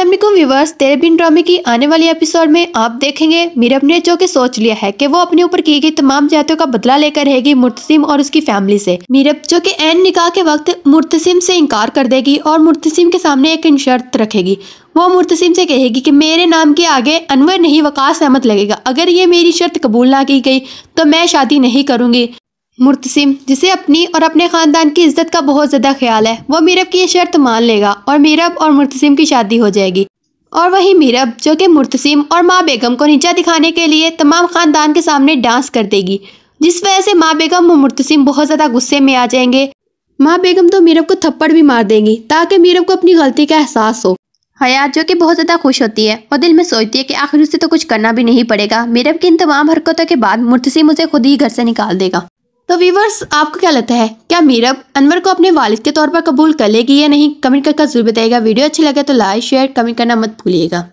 Aslam viewers बिन ड्रामे की आने वाली एपिसोड में आप देखेंगे मीरब ने जो कि सोच लिया है कि वो अपने ऊपर की गई तमाम जातियों का बदला लेकर रहेगी मुर्तसिम और उसकी फैमिली से मीरब जो कि एन निकाह के वक्त मुर्तसिम से इनकार कर देगी और मुर्तसिम के सामने एक शर्त रखेगी वो मुर्तसिम से कहेगी कि मेरे नाम के आगे अनवर नहीं वकास अहमद लगेगा अगर ये मेरी शर्त कबूल ना की गई तो मैं शादी नहीं करूँगी मुर्तसिम जिसे अपनी और अपने ख़ानदान की इज्जत का बहुत ज़्यादा ख्याल है वो मीरब की ये शर्त मान लेगा और मीरब और मुर्तसिम की शादी हो जाएगी और वही मीरब जो कि मुर्तसिम और माँ बेगम को नीचा दिखाने के लिए तमाम ख़ानदान के सामने डांस कर देगी जिस वजह से माँ बेगम और मुर्तसिम बहुत ज़्यादा गुस्से में आ जाएंगे माँ बेगम तो मीरब को थप्पड़ भी मार देंगी ताकि मीरब को अपनी गलती का एहसास हो हयात जो कि बहुत ज़्यादा खुश होती है और दिल में सोचती है कि आखिर उसे तो कुछ करना भी नहीं पड़ेगा मीरब की इन तमाम हरकतों के बाद मुर्तसिम उसे खुद ही घर से निकाल देगा तो वीवर्स आपको क्या लगता है क्या मीरब अनवर को अपने वालिद के तौर पर कबूल कर लेगी या नहीं कमेंट करके जरूर बताइएगा वीडियो अच्छी लगे तो लाइक शेयर कमेंट करना मत भूलिएगा